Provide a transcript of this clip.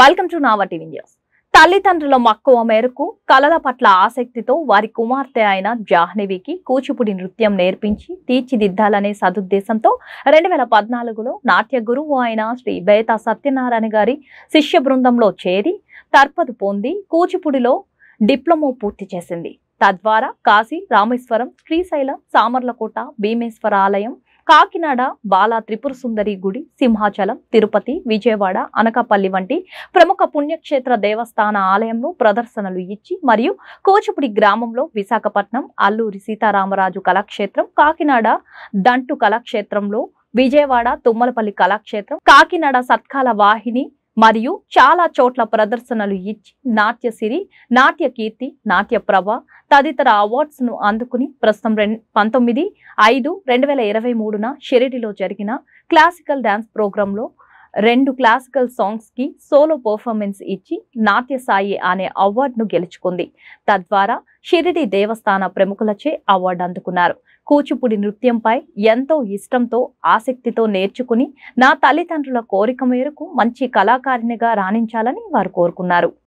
welcome to నావర్ TV news తల్లిదండ్రుల మక్కువ మేరకు కళల పట్ల ఆసక్తితో వారి కుమార్తె అయిన జాహ్నవికి కూచిపూడి నృత్యం నేర్పించి తీర్చిదిద్దాలనే సదుద్దేశంతో రెండు వేల పద్నాలుగులో నాట్య గురువు అయిన శ్రీ బేత సత్యనారాయణ గారి శిష్య బృందంలో చేరి తర్పదు పొంది కూచిపూడిలో డిప్లొమో పూర్తి చేసింది తద్వారా కాశీ రామేశ్వరం శ్రీశైలం సామర్లకోట భీమేశ్వర ఆలయం కాకినాడ బాల త్రిపుర సుందరి గుడి సింహాచలం తిరుపతి విజయవాడ అనకాపల్లి వంటి ప్రముఖ పుణ్యక్షేత్ర దేవస్థాన ఆలయంలో ప్రదర్శనలు ఇచ్చి మరియు కోచపుడి గ్రామంలో విశాఖపట్నం అల్లూరి సీతారామరాజు కళాక్షేత్రం కాకినాడ దంటు కళాక్షేత్రంలో విజయవాడ తుమ్మలపల్లి కళాక్షేత్రం కాకినాడ సత్కాల వాహిని మరియు చాలా చోట్ల ప్రదర్శనలు ఇచ్చి నాట్య సిరి నాట్య కీర్తి నాట్య ప్రభ తదితర అవార్డ్స్ను అందుకుని ప్రస్తుతం రెండు పంతొమ్మిది ఐదు రెండు వేల ఇరవై మూడున షిరిడిలో జరిగిన క్లాసికల్ డ్యాన్స్ ప్రోగ్రాంలో రెండు క్లాసికల్ సాంగ్స్కి సోలో పర్ఫార్మెన్స్ ఇచ్చి నాట్య సాయి అనే అవార్డును గెలుచుకుంది తద్వారా షిరిడి దేవస్థాన ప్రముఖులచే అవార్డు అందుకున్నారు కూచిపూడి నృత్యంపై ఎంతో ఇష్టంతో ఆసక్తితో నేర్చుకుని నా తల్లిదండ్రుల కోరిక మేరకు మంచి కళాకారిణిగా రాణించాలని వారు కోరుకున్నారు